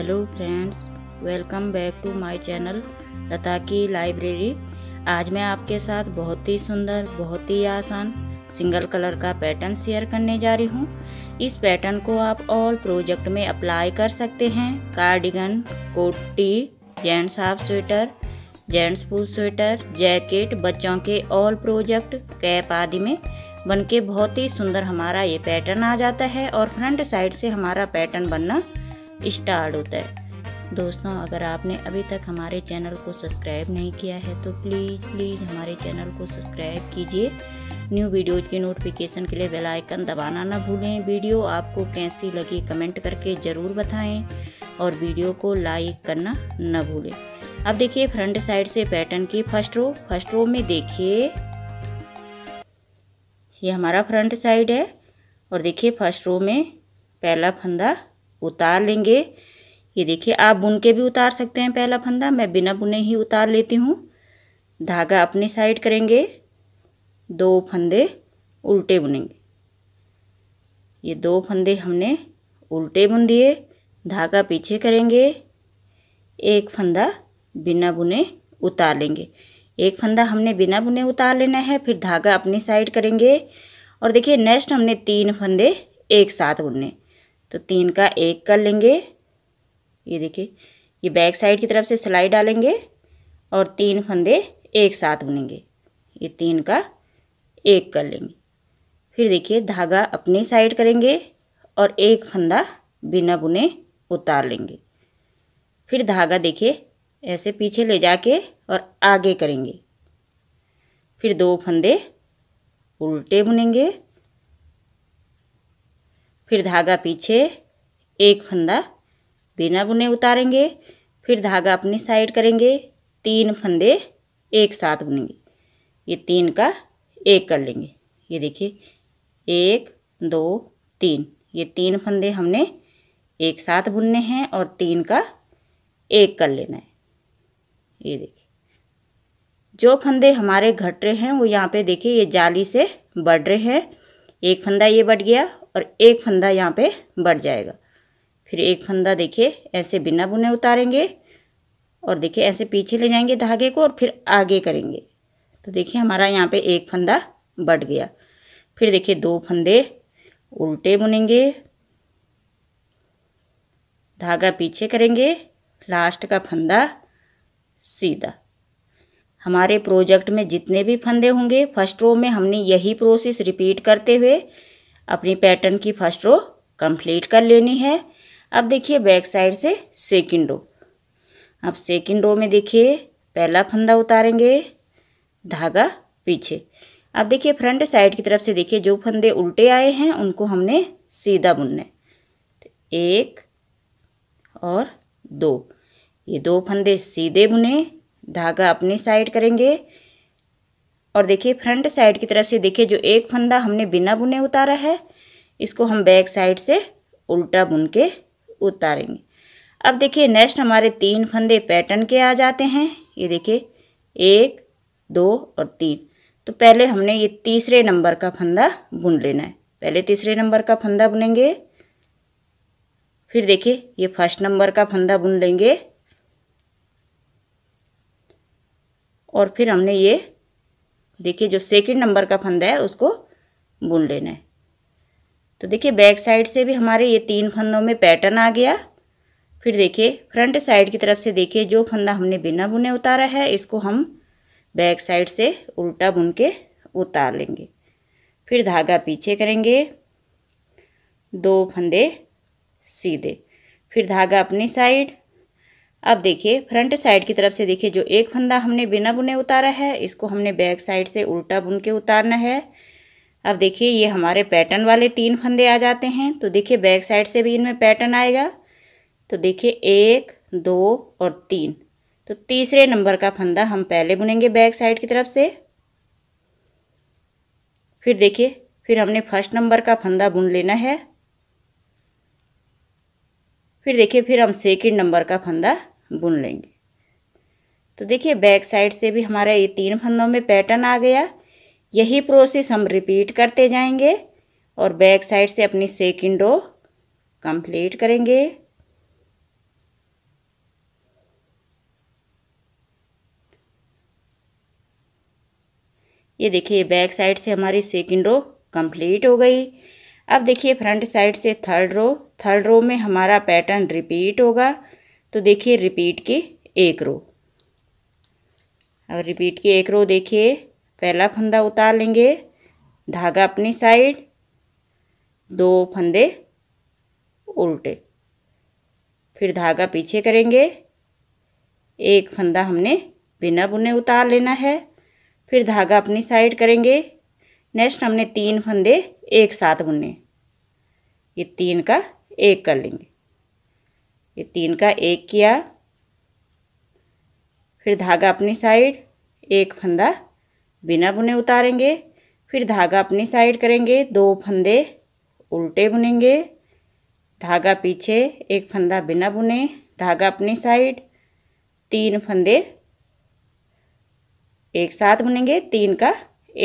hello friends welcome back to my channel Lata की library आज मैं आपके साथ बहुत ही सुंदर बहुत ही आसान सिंगल कलर का पैटर्न शेयर करने जा रही हूँ इस पैटर्न को आप ऑल प्रोजेक्ट में अप्लाई कर सकते हैं कार्डिगन कोटी gents half sweater gents full sweater jacket बच्चों के ऑल प्रोजेक्ट कैप आदि में बन के बहुत ही सुंदर हमारा ये पैटर्न आ जाता है और फ्रंट साइड से हमारा पैटर्न बनना स्टार्ट होता है दोस्तों अगर आपने अभी तक हमारे चैनल को सब्सक्राइब नहीं किया है तो प्लीज़ प्लीज़ हमारे चैनल को सब्सक्राइब कीजिए न्यू वीडियोज की नोटिफिकेशन के लिए बेल आइकन दबाना ना भूलें वीडियो आपको कैसी लगी कमेंट करके ज़रूर बताएं और वीडियो को लाइक करना ना भूलें अब देखिए फ्रंट साइड से पैटर्न की फर्स्ट रो फर्स्ट रो में देखिए ये हमारा फ्रंट साइड है और देखिए फर्स्ट रो में पहला फंदा उतार लेंगे ये देखिए आप बुन के भी उतार सकते हैं पहला फंदा मैं बिना बुने ही उतार लेती हूँ धागा अपनी साइड करेंगे दो फंदे उल्टे बुनेंगे ये दो फंदे हमने उल्टे बुन दिए धागा पीछे करेंगे एक फंदा बिना बुने उतार लेंगे एक फंदा हमने बिना बुने उतार लेना है फिर धागा अपनी साइड करेंगे और देखिए नेक्स्ट हमने तीन फंदे एक साथ बुनने तो तीन का एक कर लेंगे ये देखिए ये बैक साइड की तरफ से सिलाई डालेंगे और तीन फंदे एक साथ बुनेंगे ये तीन का एक कर लेंगे फिर देखिए धागा अपनी साइड करेंगे और एक फंदा बिना बुने उतार लेंगे फिर धागा देखिए ऐसे पीछे ले जाके और आगे करेंगे फिर दो फंदे उल्टे बुनेंगे फिर धागा पीछे एक फंदा बिना बुने उतारेंगे फिर धागा अपनी साइड करेंगे तीन फंदे एक साथ बुनेंगे ये तीन का एक कर लेंगे ये देखिए एक दो तीन ये तीन फंदे हमने एक साथ बुनने हैं और तीन का एक कर लेना है ये देखिए जो फंदे हमारे घट रहे हैं वो यहाँ पे देखिए ये जाली से बढ़ रहे हैं एक फंदा ये बढ़ गया और एक फंदा यहाँ पे बढ़ जाएगा फिर एक फंदा देखिए ऐसे बिना बुने उतारेंगे और देखिए ऐसे पीछे ले जाएंगे धागे को और फिर आगे करेंगे तो देखिए हमारा यहाँ पे एक फंदा बढ़ गया फिर देखिए दो फंदे उल्टे बुनेंगे धागा पीछे करेंगे लास्ट का फंदा सीधा हमारे प्रोजेक्ट में जितने भी फंदे होंगे फर्स्ट रो में हमने यही प्रोसेस रिपीट करते हुए अपनी पैटर्न की फर्स्ट रो कंप्लीट कर लेनी है अब देखिए बैक साइड से सेकंड रो अब सेकंड रो में देखिए पहला फंदा उतारेंगे धागा पीछे अब देखिए फ्रंट साइड की तरफ से देखिए जो फंदे उल्टे आए हैं उनको हमने सीधा बुनना है तो एक और दो ये दो फंदे सीधे बुने धागा अपनी साइड करेंगे और देखिए फ्रंट साइड की तरफ से देखिए जो एक फंदा हमने बिना बुने उतारा है इसको हम बैक साइड से उल्टा बुन के उतारेंगे अब देखिए नेक्स्ट हमारे तीन फंदे पैटर्न के आ जाते हैं ये देखिए एक दो और तीन तो पहले हमने ये तीसरे नंबर का फंदा बुन लेना है पहले तीसरे नंबर का फंदा बुनेंगे फिर देखिए ये फर्स्ट नंबर का फंदा बुन लेंगे और फिर हमने ये देखिए जो सेकंड नंबर का फंदा है उसको बुन लेना है तो देखिए बैक साइड से भी हमारे ये तीन फंदों में पैटर्न आ गया फिर देखिए फ्रंट साइड की तरफ से देखिए जो फंदा हमने बिना बुने उतारा है इसको हम बैक साइड से उल्टा बुन के उतार लेंगे फिर धागा पीछे करेंगे दो फंदे सीधे फिर धागा अपनी साइड अब देखिए फ्रंट साइड की तरफ से देखिए जो एक फंदा हमने बिना बुने उतारा है इसको हमने बैक साइड से उल्टा बुन के उतारना है अब देखिए ये हमारे पैटर्न वाले तीन फंदे आ जाते हैं तो देखिए बैक साइड से भी इनमें पैटर्न आएगा तो देखिए एक दो और तीन तो तीसरे नंबर का फंदा हम पहले बुनेंगे बैक साइड की तरफ से फिर देखिए फिर हमने फर्स्ट नंबर का फंदा बुन लेना है फिर देखिए फिर हम सेकंड नंबर का फंदा बुन लेंगे तो देखिए बैक साइड से भी हमारा ये तीन फंदों में पैटर्न आ गया यही प्रोसेस हम रिपीट करते जाएंगे और बैक साइड से अपनी सेकेंड रो कंप्लीट करेंगे ये देखिए बैक साइड से हमारी सेकेंड रो कंप्लीट हो गई अब देखिए फ्रंट साइड से थर्ड रो थर्ड रो में हमारा पैटर्न रिपीट होगा तो देखिए रिपीट के एक रो अब रिपीट के एक रो देखिए पहला फंदा उतार लेंगे धागा अपनी साइड दो फंदे उल्टे फिर धागा पीछे करेंगे एक फंदा हमने बिना बुने उतार लेना है फिर धागा अपनी साइड करेंगे नेक्स्ट हमने तीन फंदे एक साथ बुने ये तीन का एक कर लेंगे ये तीन का एक किया फिर धागा अपनी साइड एक फंदा बिना बुने उतारेंगे फिर धागा अपनी साइड करेंगे दो फंदे उल्टे बुनेंगे धागा पीछे एक फंदा बिना बुने धागा अपनी साइड तीन फंदे एक साथ बुनेंगे तीन का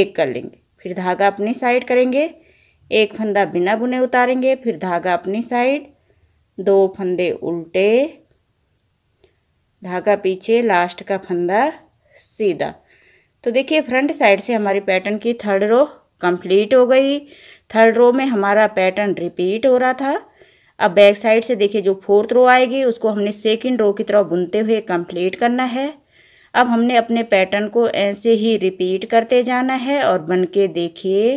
एक कर लेंगे फिर धागा अपनी साइड करेंगे एक फंदा बिना बुने उतारेंगे फिर धागा अपनी साइड दो फंदे उल्टे धागा पीछे लास्ट का फंदा सीधा तो देखिए फ्रंट साइड से हमारी पैटर्न की थर्ड रो कंप्लीट हो गई थर्ड रो में हमारा पैटर्न रिपीट हो रहा था अब बैक साइड से देखिए जो फोर्थ रो आएगी उसको हमने सेकंड रो की तरह बुनते हुए कंप्लीट करना है अब हमने अपने पैटर्न को ऐसे ही रिपीट करते जाना है और बन के देखिए